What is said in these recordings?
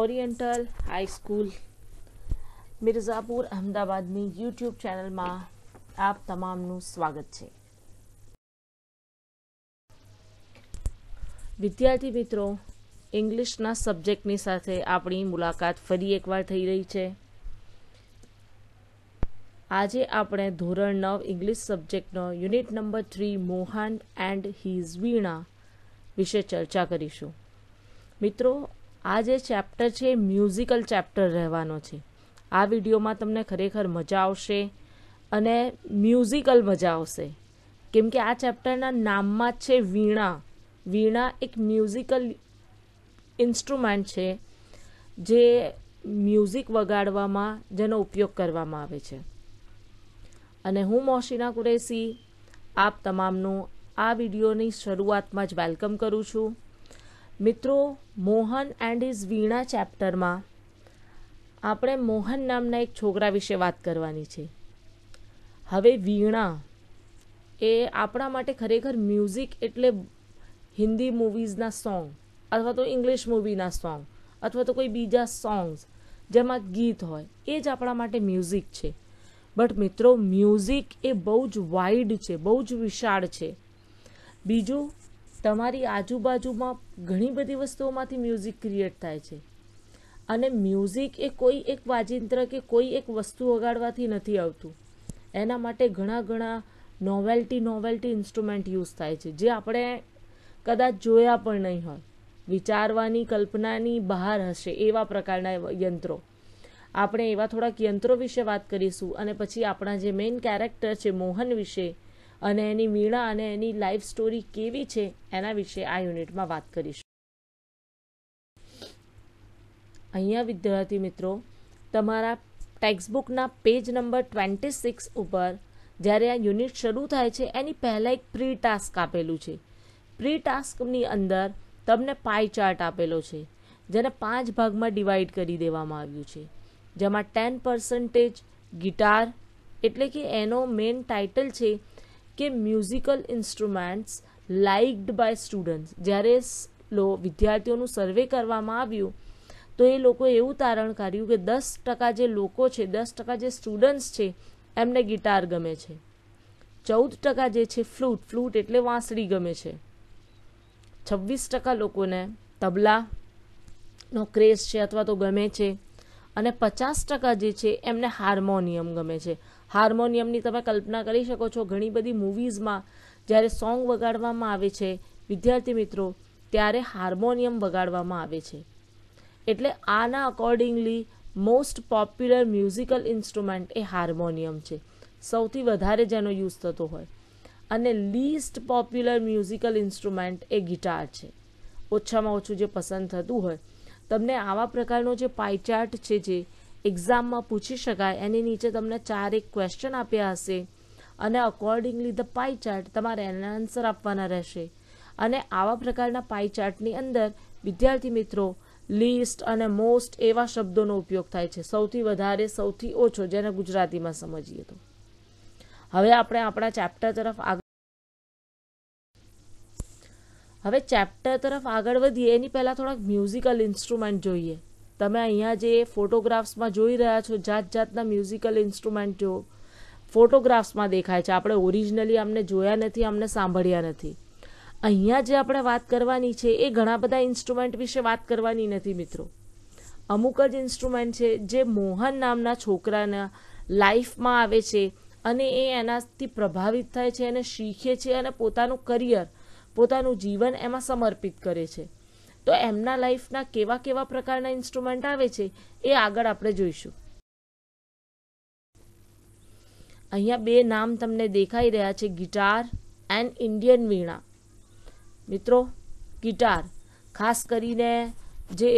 Oriental high school Mirzapur અમદાવાદની YouTube ચેનલમાં આપ તમામનું સ્વાગત છે વિદ્યાર્થી મિત્રો ઇંગ્લિશના સબ્જેક્ટની સાથે આપણી મુલાકાત ફરી એકવાર થઈ રહી છે આજે આપણે ધોરણ નવ ઇંગ્લિશ સબ્જેક્ટનો unit number three Mohan and his Veena વિશે ચર્ચા કરીશું મિત્રો આ જે ચેપ્ટર છે એ મ્યુઝિકલ ચેપ્ટર રહેવાનો છે આ વિડીયોમાં તમને ખરેખર મજા આવશે અને મ્યુઝિકલ મજા આવશે કેમ કે આ ચેપ્ટરના નામમાં જ છે વીણા વીણા એક મ્યુઝિકલ ઇન્સ્ટ્રુમેન્ટ છે જે મ્યુઝિક વગાડવામાં જેનો ઉપયોગ કરવામાં આવે છે અને હું મોશીના કુરેશી આપ તમામનું આ વિડીયોની શરૂઆતમાં જ વેલકમ કરું છું મિત્રો મોહન એન્ડ ઇઝ વીણા ચેપ્ટરમાં આપણે મોહન નામના એક છોકરા વિશે વાત કરવાની છે હવે વીણા એ આપણા માટે ખરેખર મ્યુઝિક એટલે હિન્દી મૂવીઝના સોંગ અથવા તો ઇંગ્લિશ મૂવીના સોંગ અથવા તો કોઈ બીજા સોંગ્સ જેમાં ગીત હોય એ જ આપણા માટે મ્યુઝિક છે બટ મિત્રો મ્યુઝિક એ બહુ જ વાઇડ છે બહુ જ વિશાળ છે બીજું તમારી આજુબાજુમાં ઘણી બધી વસ્તુઓમાંથી મ્યુઝિક ક્રિએટ થાય છે અને મ્યુઝિક એ કોઈ એક વાજિંત્ર કે કોઈ એક વસ્તુ વગાડવાથી નથી આવતું એના માટે ઘણા ઘણા નોવેલ્ટી નોવેલ્ટી ઇન્સ્ટ્રુમેન્ટ યુઝ થાય છે જે આપણે કદાચ જોયા પણ નહીં હોય વિચારવાની કલ્પનાની બહાર હશે એવા પ્રકારના યંત્રો આપણે એવા થોડાક યંત્રો વિશે વાત કરીશું અને પછી આપણા જે મેઇન કેરેક્ટર છે મોહન વિશે અને એની મીણા અને એની લાઈફ સ્ટોરી કેવી છે એના વિશે આ યુનિટમાં વાત કરીશું અહીંયા વિદ્યાર્થી મિત્રો તમારા ટેક્સ્ટબુકના પેજ નંબર ટ્વેન્ટી સિક્સ ઉપર જ્યારે આ યુનિટ શરૂ થાય છે એની પહેલાં એક પ્રી ટાસ્ક આપેલું છે પ્રી ટાસ્કની અંદર તમને પાઈ ચાર્ટ આપેલો છે જેને પાંચ ભાગમાં ડિવાઈડ કરી દેવામાં આવ્યું છે જેમાં ટેન પર્સન્ટેજ ગિટાર એટલે કે એનો મેઇન ટાઇટલ છે કે musical instruments liked by students જ્યારે લો વિદ્યાર્થીઓનું સર્વે કરવામાં આવ્યું તો એ લોકોએ એવું તારણ કાઢ્યું કે દસ ટકા જે લોકો છે દસ ટકા જે સ્ટુડન્ટ્સ છે એમને ગિટાર ગમે છે ચૌદ ટકા જે છે ફ્લૂટ ફ્લૂટ એટલે વાંસળી ગમે છે છવ્વીસ ટકા લોકોને તબલાનો ક્રેઝ છે અથવા તો ગમે છે અને પચાસ ટકા જે છે એમને હાર્મોનિયમ ગમે છે હાર્મોનિયમની તમે કલ્પના કરી શકો છો ઘણી બધી મૂવીઝમાં જ્યારે સોંગ વગાડવામાં આવે છે વિદ્યાર્થી મિત્રો ત્યારે હાર્મોનિયમ વગાડવામાં આવે છે એટલે આના accordingly most popular musical instrument એ હાર્મોનિયમ છે સૌથી વધારે જેનો યુઝ થતો હોય અને લીસ્ટ પોપ્યુલર મ્યુઝિકલ ઇન્સ્ટ્રુમેન્ટ એ ગિટાર છે ઓછામાં ઓછું જે પસંદ થતું હોય તમને આવા પ્રકારનો જે પાઇચાર્ટ છે જે એક્ઝામમાં પૂછી શકાય એની નીચે તમને ચાર એક ક્વેશ્ચન આપ્યા હશે અને અકોર્ડિંગલી ધ પાઈ ચાર્ટ તમારે એના આન્સર આપવાના રહેશે અને આવા પ્રકારના પાઈ ચાર્ટની અંદર વિદ્યાર્થી મિત્રો લિસ્ટ અને મોસ્ટ એવા શબ્દોનો ઉપયોગ થાય છે સૌથી વધારે સૌથી ઓછો જેને ગુજરાતીમાં સમજીએ તો હવે આપણે આપણા ચેપ્ટર તરફ આગળ હવે ચેપ્ટર તરફ આગળ વધીએ એની પહેલાં થોડાક મ્યુઝિકલ ઇન્સ્ટ્રુમેન્ટ જોઈએ તમે અહીંયા જે ફોટોગ્રાફ્સમાં જોઈ રહ્યા છો જાત જાતના મ્યુઝિકલ ઇન્સ્ટ્રુમેન્ટ જો ફોટોગ્રાફ્સમાં દેખાય છે આપણે ઓરિજિનલી અમને જોયા નથી અમને સાંભળ્યા નથી અહીંયા જે આપણે વાત કરવાની છે એ ઘણા બધા ઇન્સ્ટ્રુમેન્ટ વિશે વાત કરવાની નથી મિત્રો અમુક જ ઇન્સ્ટ્રુમેન્ટ છે જે મોહન નામના છોકરાના લાઈફમાં આવે છે અને એ એનાથી પ્રભાવિત થાય છે અને શીખે છે અને પોતાનું કરિયર પોતાનું જીવન એમાં સમર્પિત કરે છે તો એમના લાઈફના કેવા કેવા પ્રકારના ઇન્સ્ટ્રુમેન્ટ આવે છે એ આગળ આપણે જોઈશું અહીંયા બે નામ તમને દેખાઈ રહ્યા છે ગિટાર એન્ડ ઇન્ડિયન વીણા મિત્રો ગિટાર ખાસ કરીને જે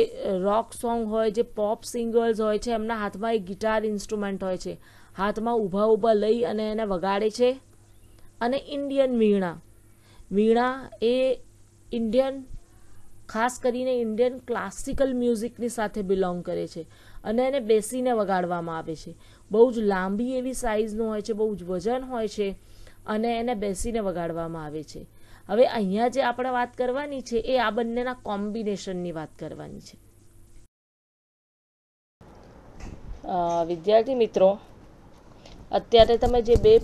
રોક સોંગ હોય જે પોપ સિંગર્સ હોય છે એમના હાથમાં એ ગિટાર ઇન્સ્ટ્રુમેન્ટ હોય છે હાથમાં ઊભા ઊભા લઈ અને એને વગાડે છે અને ઇન્ડિયન વીણા વીણા એ ઇન્ડિયન ખાસ કરીને ઇન્ડિયન ક્લાસિકલ મ્યુઝિકની સાથે બિલોંગ કરે છે અને એને બેસીને વગાડવામાં આવે છે બહુ જ લાંબી એવી સાઇઝનું હોય છે બહુ જ વજન હોય છે અને એને બેસીને વગાડવામાં આવે છે હવે અહીંયા જે આપણે વાત કરવાની છે એ આ બંનેના કોમ્બિનેશનની વાત કરવાની છે વિદ્યાર્થી મિત્રો અત્યારે તમે જે બે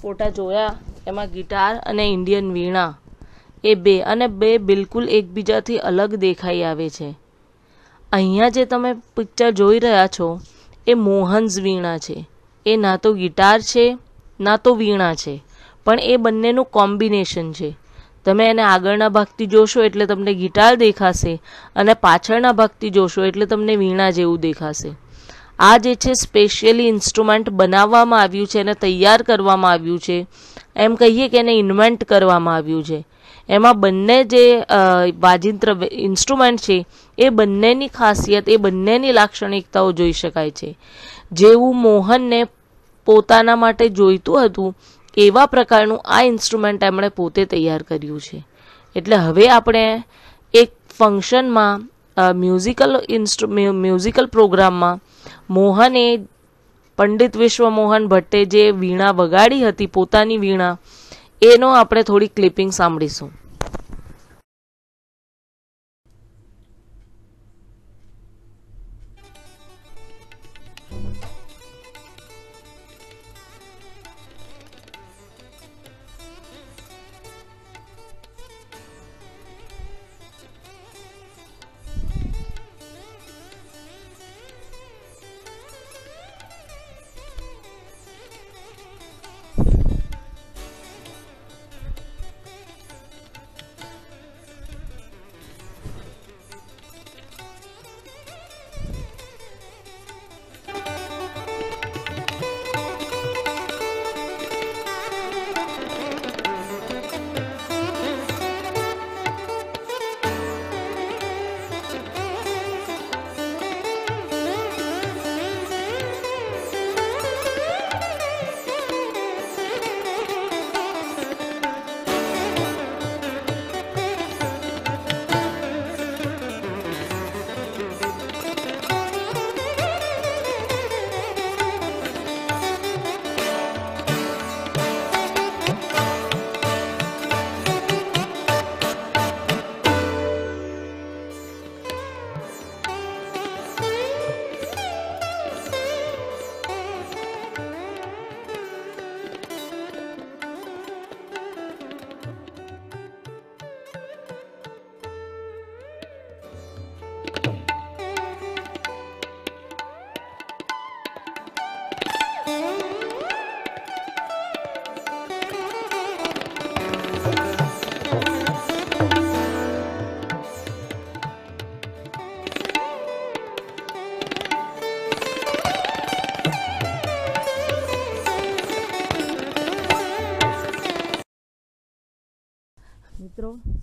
ફોટા જોયા એમાં ગિટાર અને ઇન્ડિયન વીણા એ બે અને બે બિલકુલ એકબીજાથી અલગ દેખાઈ આવે છે અહીંયા જે તમે પિક્ચર જોઈ રહ્યા છો એ મોહન્સ વીણા છે એ ના તો ગિટાર છે ના તો વીણા છે પણ એ બંનેનું કોમ્બિનેશન છે તમે એને આગળના ભાગથી જોશો એટલે તમને ગિટાર દેખાશે અને પાછળના ભાગથી જોશો એટલે તમને વીણા જેવું દેખાશે આ જે છે સ્પેશિયલી ઇન્સ્ટ્રુમેન્ટ બનાવવામાં આવ્યું છે અને તૈયાર કરવામાં આવ્યું છે એમ કહીએ કે એને ઇન્વેન્ટ કરવામાં આવ્યું છે એમાં બંને જે વાજિંત્ર ઇન્સ્ટ્રુમેન્ટ છે એ બંનેની ખાસિયત એ બંનેની લાક્ષણિકતાઓ જોઈ શકાય છે જેવું મોહનને પોતાના માટે જોઈતું હતું એવા પ્રકારનું આ ઇન્સ્ટ્રુમેન્ટ એમણે પોતે તૈયાર કર્યું છે એટલે હવે આપણે એક ફંક્શનમાં મ્યુઝિકલ ઇન્સ્ટ્રુ મ્યુઝિકલ પ્રોગ્રામમાં મોહને પંડિત વિશ્વમોહન ભટ્ટે જે વીણા વગાડી હતી પોતાની વીણા એનો આપણે થોડી ક્લિપિંગ સાંભળીશું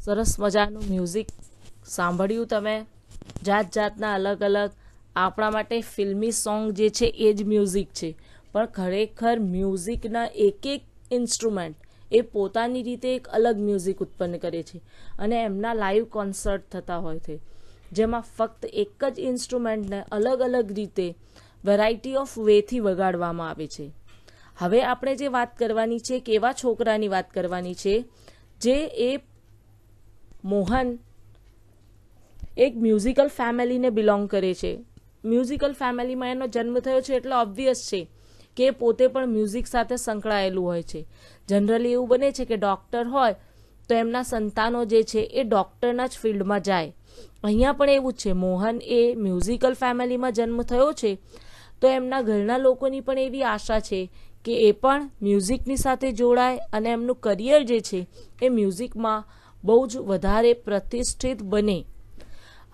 સરસ મજાનું મ્યુઝિક સાંભળ્યું તમે જાત જાતના અલગ અલગ આપણા માટે ફિલ્મી સોંગ જે છે એ જ મ્યુઝિક છે પણ ખરેખર મ્યુઝિકના એક એક ઇન્સ્ટ્રુમેન્ટ એ પોતાની રીતે એક અલગ મ્યુઝિક ઉત્પન્ન કરે છે અને એમના લાઈવ કોન્સર્ટ થતા હોય છે જેમાં ફક્ત એક જ ઇન્સ્ટ્રુમેન્ટને અલગ અલગ રીતે વેરાયટી ઓફ વેથી વગાડવામાં આવે છે હવે આપણે જે વાત કરવાની છે એક એવા છોકરાની વાત કરવાની છે જે એ મોહન એક મ્યુઝિકલ ફેમિલીને બિલોંગ કરે છે મ્યુઝિકલ ફેમિલીમાં એનો જન્મ થયો છે એટલે ઓબ્વિયસ છે કે પોતે પણ મ્યુઝિક સાથે સંકળાયેલું હોય છે જનરલી એવું બને છે કે ડૉક્ટર હોય તો એમના સંતાનો જે છે એ ડૉક્ટરના જ ફિલ્ડમાં જાય અહીંયા પણ એવું જ છે મોહન એ મ્યુઝિકલ ફેમિલીમાં જન્મ થયો છે તો એમના ઘરના લોકોની પણ એવી આશા છે કે એ પણ મ્યુઝિકની સાથે જોડાય અને એમનું કરિયર જે છે એ મ્યુઝિકમાં બહુ જ વધારે પ્રતિષ્ઠિત બને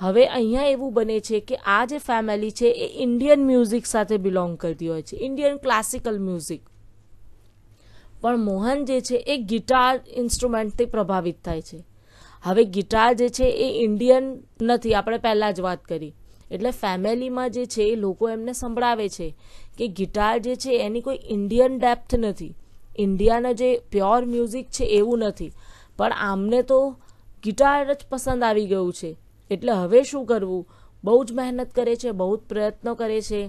હવે અહીંયા એવું બને છે કે આ જે ફેમિલી છે એ ઇન્ડિયન મ્યુઝિક સાથે બિલોંગ કરતી હોય છે ઇન્ડિયન ક્લાસિકલ મ્યુઝિક પણ મોહન જે છે એ ગિટાર ઇન્સ્ટ્રુમેન્ટથી પ્રભાવિત થાય છે હવે ગિટાર જે છે એ ઇન્ડિયન નથી આપણે પહેલાં જ વાત કરી એટલે ફેમિલીમાં જે છે એ લોકો એમને સંભળાવે છે કે ગિટાર જે છે એની કોઈ ઇન્ડિયન ડેપ્થ નથી ઇન્ડિયાના જે પ્યોર મ્યુઝિક છે એવું નથી પણ આમને તો ગિટાર જ પસંદ આવી ગયું છે એટલે હવે શું કરવું બહુ જ મહેનત કરે છે બહુ જ પ્રયત્નો કરે છે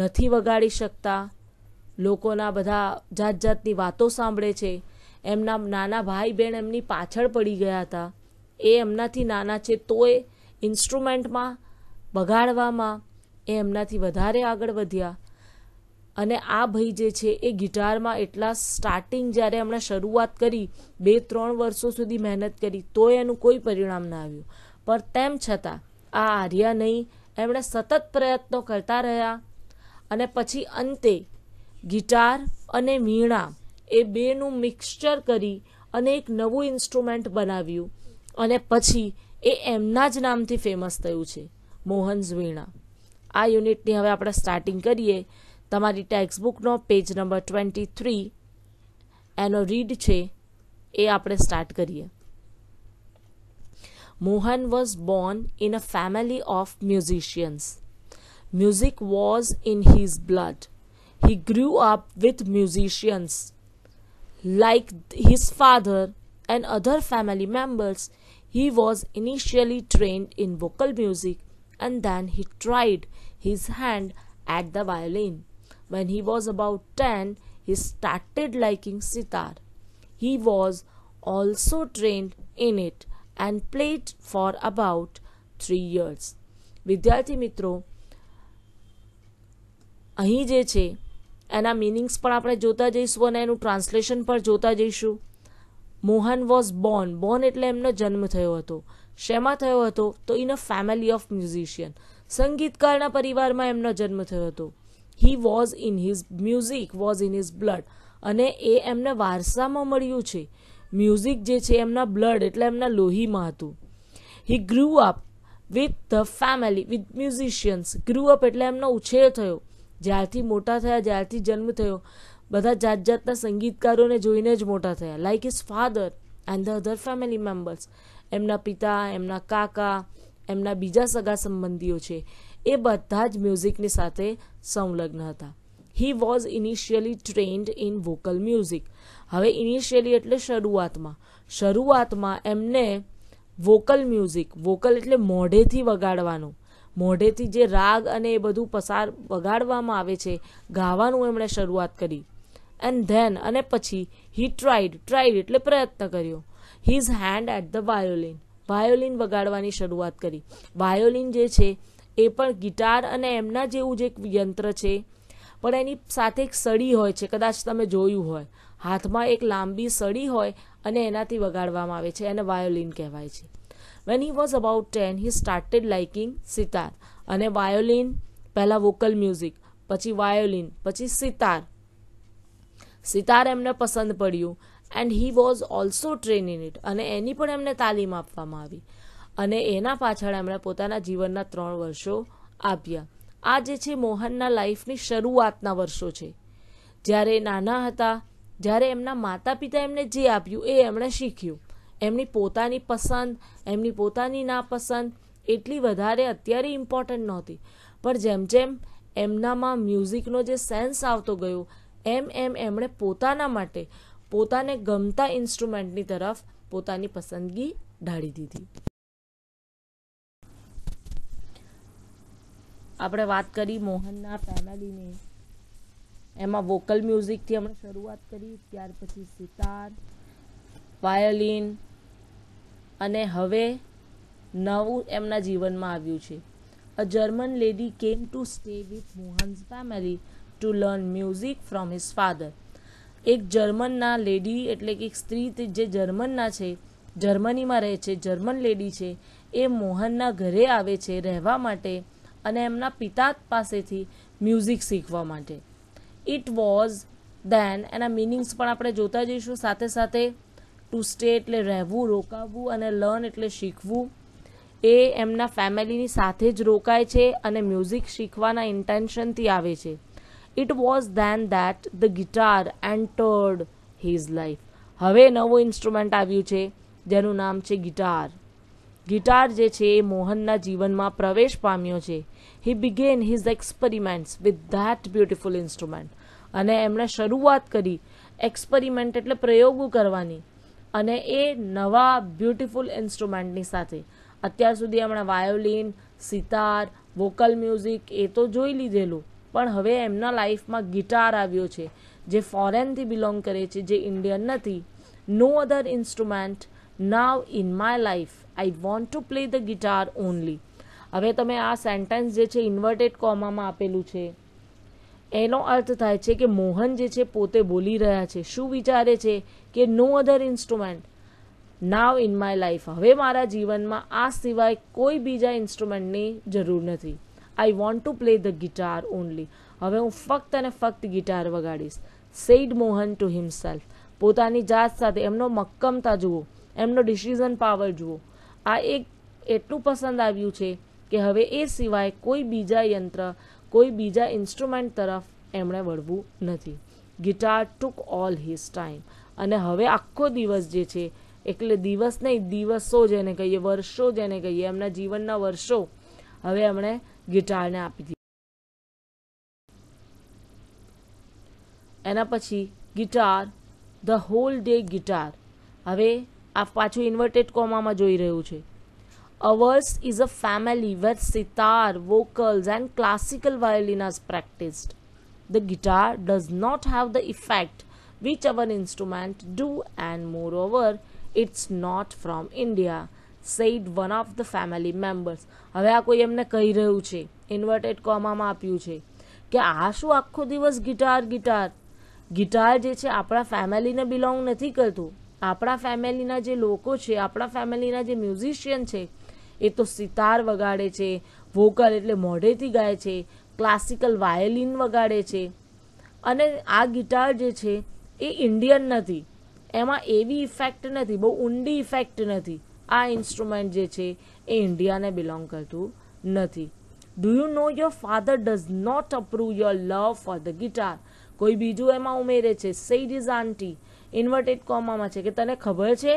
નથી વગાડી શકતા લોકોના બધા જાત જાતની વાતો સાંભળે છે એમના નાના ભાઈ બહેન એમની પાછળ પડી ગયા હતા એ એમનાથી નાના છે તોય ઇન્સ્ટ્રુમેન્ટમાં બગાડવામાં એ એમનાથી વધારે આગળ વધ્યા અને આ ભાઈ જે છે એ ગિટારમાં એટલા સ્ટાર્ટિંગ જ્યારે એમણે શરૂઆત કરી બે ત્રણ વર્ષો સુધી મહેનત કરી તોય એનું કોઈ પરિણામ ના આવ્યું પણ તેમ છતાં આ આર્યા નહીં એમણે સતત પ્રયત્નો કરતા રહ્યા અને પછી અંતે ગિટાર અને વીણા એ બેનું મિક્સચર કરી અને એક નવું ઇન્સ્ટ્રુમેન્ટ બનાવ્યું અને પછી એ એમના જ નામથી ફેમસ થયું છે મોહન્સ વીણા આ યુનિટની હવે આપણે સ્ટાર્ટિંગ કરીએ તમારી ટેક્સ્ટબુકનો પેજ નંબર ટ્વેન્ટી થ્રી એનો રીડ છે એ આપણે સ્ટાર્ટ કરીએ Mohan was born in a family of musicians music was in his blood he grew up with musicians. Like his father and other family members, he was initially trained in vocal music and then he tried his hand at the violin. When he was about 10, he started liking sitar. He was also trained in it and played for about 3 years. વિદ્યાર્થી મિત્રો અહીં જે છે એના meanings પણ આપણે જોતા જઈશું અને એનું ટ્રાન્સલેશન પણ જોતા જઈશું મોહન વોઝ બોર્ન બોર્ન એટલે એમનો જન્મ થયો હતો શેમાં થયો હતો તો in a family of musician સંગીતકારના પરિવારમાં એમનો જન્મ થયો હતો he was in his music was in his blood અને એ એમને વારસામાં મળ્યું છે મ્યુઝિક જે છે એમના બ્લડ એટલે એમના લોહીમાં હતું he grew up with the family with musicians grew up એટલે એમનો ઉછેર થયો જ્યારથી મોટા થયા જ્યારથી જન્મ થયો બધા જાત જાતના સંગીતકારોને જોઈને જ મોટા થયા like his father and the other family members એમના પિતા એમના કાકા એમના બીજા સગા સંબંધીઓ છે એ બધા જ મ્યુઝિકની સાથે સંલગ્ન હતા he was initially trained in vocal music હવે ઇનિશિયલી એટલે શરૂઆતમાં શરૂઆતમાં એમને વોકલ મ્યુઝિક વોકલ એટલે મોઢેથી વગાડવાનું મોઢેથી જે રાગ અને એ બધું પસાર વગાડવામાં આવે છે ગાવાનું એમણે શરૂઆત કરી એન્ડ ધેન અને પછી હી ટ્રાઈડ ટ્રાઈડ એટલે પ્રયત્ન કર્યો his hand at the violin violin વગાડવાની શરૂઆત કરી વાયોલિન જે છે એ પણ ગિટાર અને એમના જેવું જ એક યંત્ર છે પણ એની સાથે એક સળી હોય છે કદાચ તમે જોયું હોય હાથમાં એક લાંબી સળી હોય અને એનાથી વગાડવામાં આવે છે એને વાયોલિન કહેવાય છે when he was about ten he started liking sitar અને વાયોલિન પહેલાં વોકલ મ્યુઝિક પછી વાયોલિન પછી સિતાર સિતાર એમને પસંદ પડ્યું and he was also train in it અને એની પણ એમને તાલીમ આપવામાં આવી અને એના પાછળ એમણે પોતાના જીવનના ત્રણ વર્ષો આપ્યા આ જે છે મોહનના લાઈફની શરૂઆતના વર્ષો છે જ્યારે નાના હતા જ્યારે એમના માતા પિતા એમને જે આપ્યું એ એમણે શીખ્યું એમની પોતાની પસંદ એમની પોતાની નાપસંદ એટલી વધારે અત્યારે ઇમ્પોર્ટન્ટ નહોતી પણ જેમ જેમ એમનામાં મ્યુઝિકનો જે સેન્સ આવતો ગયો એમ એમ એમણે પોતાના માટે પોતાને ગમતા ઇન્સ્ટ્રુમેન્ટની તરફ પોતાની પસંદગી ઢાળી દીધી આપણે વાત કરી મોહનના ફેમિલીની એમાં વોકલ મ્યુઝિકથી હમણાં શરૂઆત કરી ત્યાર પછી સિતાર વાયોલિન અને હવે નવું એમના જીવનમાં આવ્યું છે a German lady came to stay with Mohan's family to learn music from his father એક જર્મનના લેડી એટલે કે એક સ્ત્રી જે જર્મનના છે જર્મનીમાં રહે છે જર્મન લેડી છે એ મોહનના ઘરે આવે છે રહેવા માટે અને એમના પિતા પાસેથી મ્યુઝિક શીખવા માટે ઇટ વોઝ દેન એના મિનિંગ્સ પણ આપણે જોતા જઈશું સાથે સાથે ટુ સ્ટે એટલે રહેવું રોકાવવું અને લર્ન એટલે શીખવું એ એમના ફેમિલીની સાથે જ રોકાય છે અને મ્યુઝિક શીખવાના ઇન્ટેન્શનથી આવે છે it was then that the guitar entered his life હવે નવું ઇન્સ્ટ્રુમેન્ટ આવ્યું છે જેનું નામ છે ગિટાર ગિટાર જે છે એ મોહનના જીવનમાં પ્રવેશ પામ્યો છે he began his experiments with that beautiful instrument અને એમણે શરૂઆત કરી એક્સપેરિમેન્ટ એટલે પ્રયોગો કરવાની અને એ નવા બ્યુટિફુલ ઇન્સ્ટ્રુમેન્ટની સાથે અત્યાર સુધી એમણે વાયોલિન સિતાર વોકલ મ્યુઝિક એ તો જોઈ લીધેલું પણ હવે એમના લાઈફમાં ગિટાર આવ્યો છે જે ફોરેનથી બિલોંગ કરે છે જે ઇન્ડિયન નથી no other instrument now in my life I want to play the guitar only હવે તમે આ સેન્ટેન્સ જે છે ઇન્વર્ટેડ કોમામાં આપેલું છે એનો અર્થ થાય છે કે મોહન જે છે પોતે બોલી રહ્યા છે શું વિચારે છે કે no other instrument now in my life હવે મારા જીવનમાં આ સિવાય કોઈ બીજા ઇન્સ્ટ્રુમેન્ટની જરૂર નથી I want to play the guitar only હવે હું ફક્ત અને ફક્ત ગિટાર વગાડીશ સેઇડ મોહન ટુ હિમસેલ્ફ પોતાની જાત સાથે એમનો મક્કમતા જુઓ એમનો ડિસિઝન પાવર જુઓ આ એક એટલું પસંદ આવ્યું છે કે હવે એ સિવાય કોઈ બીજા યંત્ર કોઈ બીજા ઇન્સ્ટ્રુમેન્ટ તરફ એમણે વળવું નથી guitar took all his time અને હવે આખો દિવસ જે છે એટલે દિવસ નહીં દિવસો જેને કહીએ વર્ષો જેને કહીએ એમના જીવનના વર્ષો હવે એમણે ગિટારને આપી દીધી એના પછી guitar the whole day guitar હવે આ પાછું ઇન્વર્ટેડ કોમામાં જોઈ રહ્યું છે ours is a family where sitar vocals and classical violin as practised the guitar does not have the effect which our instrument do and moreover it's not from India said one of the family members હવે આ કોઈ એમને કહી રહ્યું છે inverted કોમામાં આપ્યું છે કે આ શું આખો દિવસ ગિટાર ગિટાર ગિટાર જે છે આપણા ફેમિલીને બિલોંગ નથી કરતું આપણા ફેમિલીના જે લોકો છે આપણા ફેમિલીના જે મ્યુઝિશિયન છે એ તો સિતાર વગાડે છે વોકલ એટલે મોઢેથી ગાય છે ક્લાસિકલ વાયોલિન વગાડે છે અને આ ગિટાર જે છે એ ઇન્ડિયન નથી એમાં એવી ઇફેક્ટ નથી બહુ ઊંડી ઇફેક્ટ નથી આ ઇન્સ્ટ્રુમેન્ટ જે છે એ ઇન્ડિયાને બિલોંગ કરતું નથી do you know your father does not approve your love for the guitar કોઈ બીજું એમાં ઉમેરે છે સેઇડ ઇઝ આન્ટી ઇન્વર્ટેડ કોમામાં છે કે તને ખબર છે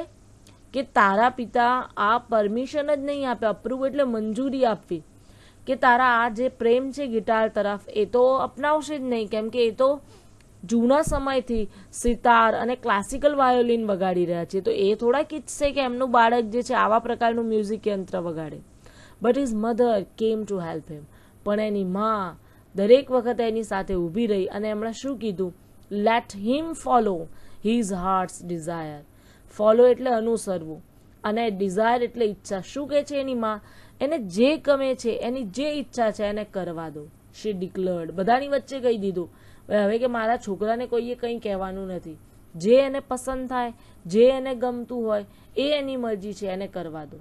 કે તારા પિતા આ પરમિશન જ નહીં આપે અપ્રૂવ એટલે મંજૂરી આપવી કે તારા આ જે પ્રેમ છે ગિટાર તરફ એ તો અપનાવશે જ નહીં કેમ કે એ તો જૂના સમયથી સિતાર અને ક્લાસિકલ વાયોલિન વગાડી રહ્યા છે તો એ થોડા છે કે એમનું બાળક જે છે આવા પ્રકારનું મ્યુઝિક યંત્ર વગાડે but his mother came to help him પણ એની માં દરેક વખતે એની સાથે ઊભી રહી અને એમણે શું કીધું let him follow his heart's desire follow એટલે અનુસરવું અને ડિઝાયર એટલે ઈચ્છા શું કહે છે એની માં એને જે ગમે છે એની જે ઈચ્છા છે એને કરવા દો શી ડિક્લર્ડ બધાની વચ્ચે કહી દીધું હવે કે મારા છોકરાને કોઈએ કંઈ કહેવાનું નથી જે એને પસંદ થાય જે એને ગમતું હોય એ એની મરજી છે એને કરવા દો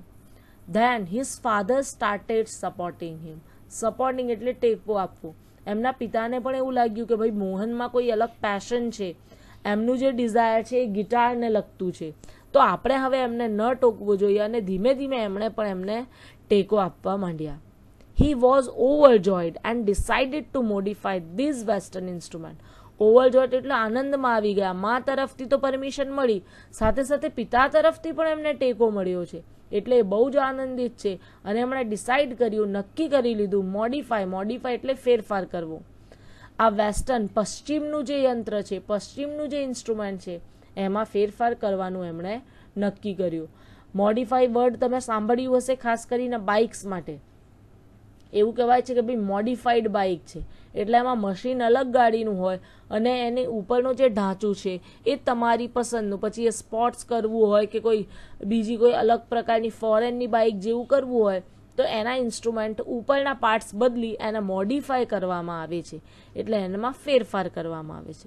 then his father started supporting him supporting એટલે ટેકો આપવો એમના પિતાને પણ એવું લાગ્યું કે ભાઈ મોહનમાં કોઈ અલગ પેશન છે એમનું જે ડિઝાયર છે એ ગિટારને લગતું છે તો આપણે હવે એમને ન ટોકવું જોઈએ અને ધીમે ધીમે એમણે પણ એમને ટેકો આપવા માંડ્યા he was overjoyed and decided to modify these western instrument overjoyed એટલે આનંદમાં આવી ગયા મા તરફથી તો પરમિશન મળી સાથે સાથે પિતા તરફથી પણ એમને ટેકો મળ્યો છે એટલે એ બહુ જ આનંદિત છે અને એમણે ડિસાઇડ કર્યું નક્કી કરી લીધું મોડિફાય મોડિફાય એટલે ફેરફાર કરવો આ વેસ્ટર્ન પશ્ચિમનું જે યંત્ર છે પશ્ચિમનું જે ઇન્સ્ટ્રુમેન્ટ છે એમાં ફેરફાર કરવાનું એમણે નક્કી કર્યું મોડિફાઈ વર્ડ તમે સાંભળ્યું હશે ખાસ કરીને બાઇક્સ માટે એવું કહેવાય છે કે ભાઈ મોડિફાઈડ બાઇક છે એટલે એમાં મશીન અલગ ગાડીનું હોય અને એની ઉપરનો જે ઢાંચું છે એ તમારી પસંદનું પછી એ સ્પોર્ટ્સ કરવું હોય કે કોઈ બીજી કોઈ અલગ પ્રકારની ફોરેનની બાઇક જેવું કરવું હોય તો એના ઇન્સ્ટ્રુમેન્ટ ઉપરના પાર્ટ્સ બદલી એને મોડિફાય કરવામાં આવે છે એટલે એનામાં ફેરફાર કરવામાં આવે છે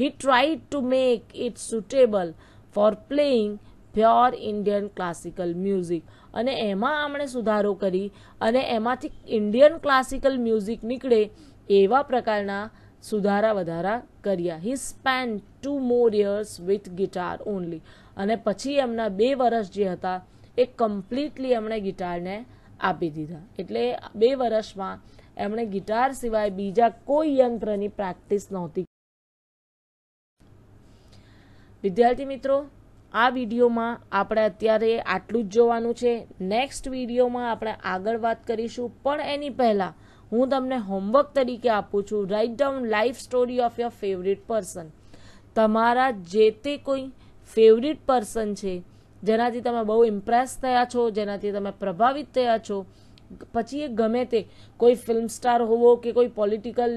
he tried to make it suitable for playing pure Indian classical music અને એમાં આમણે સુધારો કરી અને એમાંથી ઇન્ડિયન ક્લાસિકલ મ્યુઝિક નીકળે એવા પ્રકારના સુધારા વધારા કર્યા he spent two more years with guitar only અને પછી એમના બે વર્ષ જે હતા એ કમ્પ્લીટલી એમણે ગિટારને આપી દીધા એટલે બે વર્ષમાં એમણે ગિટાર સિવાય બીજા કોઈ યંત્રની પ્રેક્ટિસ નહોતી વિદ્યાર્થી મિત્રો આ વિડીયોમાં આપણે અત્યારે આટલું જ જોવાનું છે નેક્સ્ટ વિડીયોમાં આપણે આગળ વાત કરીશું પણ એની પહેલાં હું તમને હોમવર્ક તરીકે આપું છું write down life story of your favourite person તમારા જે તે કોઈ ફેવરિટ પર્સન છે જેનાથી તમે બહુ ઇમ્પ્રેસ થયા છો જેનાથી તમે પ્રભાવિત થયા છો પછી એ ગમે તે કોઈ ફિલ્મ સ્ટાર હોવો કે કોઈ પોલિટિકલ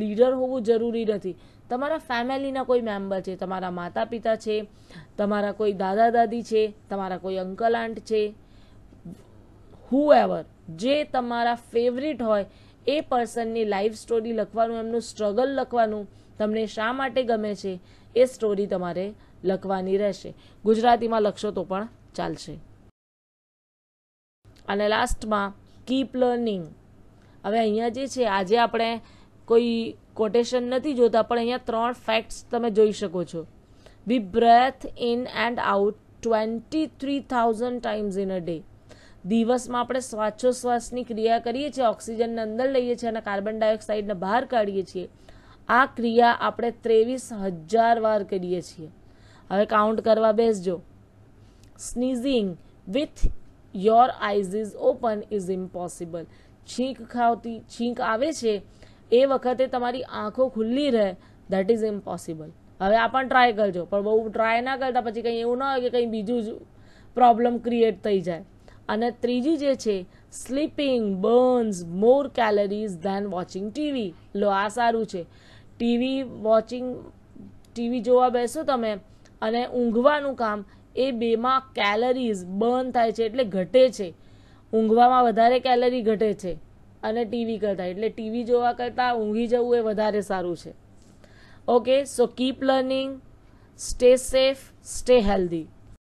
લીડર હોવું જરૂરી નથી તમારા ફેમિલીના કોઈ મેમ્બર છે તમારા માતા પિતા છે તમારા કોઈ દાદા દાદી છે તમારા કોઈ અંકલ આંટ છે હુ એવર જે તમારા ફેવરિટ હોય એ પર્સનની લાઈફ સ્ટોરી લખવાનું એમનું સ્ટ્રગલ લખવાનું તમને શા માટે ગમે છે એ સ્ટોરી તમારે લખવાની રહેશે ગુજરાતીમાં લખશો તો પણ ચાલશે અને લાસ્ટમાં કીપ લર્નિંગ હવે અહીંયા જે છે આજે આપણે કોઈ કોટેશન નથી જોતા પણ અહીંયા ત્રણ ફેક્ટ્સ તમે જોઈ શકો છો we breathe in and out twenty three thousand times in a day દિવસમાં આપણે શ્વાસોશ્વાસની ક્રિયા કરીએ છીએ ઓક્સિજનને અંદર લઈએ છીએ અને કાર્બન ડાયોક્સાઇડને બહાર કાઢીએ છીએ આ ક્રિયા આપણે ત્રેવીસ હજાર વાર કરીએ છીએ હવે કાઉન્ટ કરવા બેસજો sneezing with your eyes is open is impossible છીંક ખાવતી છીંક આવે છે એ વખતે તમારી આંખો ખુલ્લી રહે ધેટ ઇઝ ઇમ્પોસિબલ હવે આ પણ ટ્રાય કરજો પણ બહુ ટ્રાય ના કરતા પછી કંઈ એવું ન હોય કે કંઈ બીજું જ પ્રોબ્લેમ ક્રિએટ થઈ જાય અને ત્રીજી જે છે sleeping burns more calories than watching TV લો આ સારું છે ટીવી વોચિંગ ટીવી જોવા બેસો તમે અને ઊંઘવાનું કામ એ બેમાં કેલરીઝ બર્ન થાય છે એટલે ઘટે છે ઊંઘવામાં વધારે કેલરી ઘટે છે અને ટીવી કરતાં એટલે ટીવી જોવા કરતાં ઊંઘી જવું એ વધારે સારું છે okay so keep learning stay safe stay healthy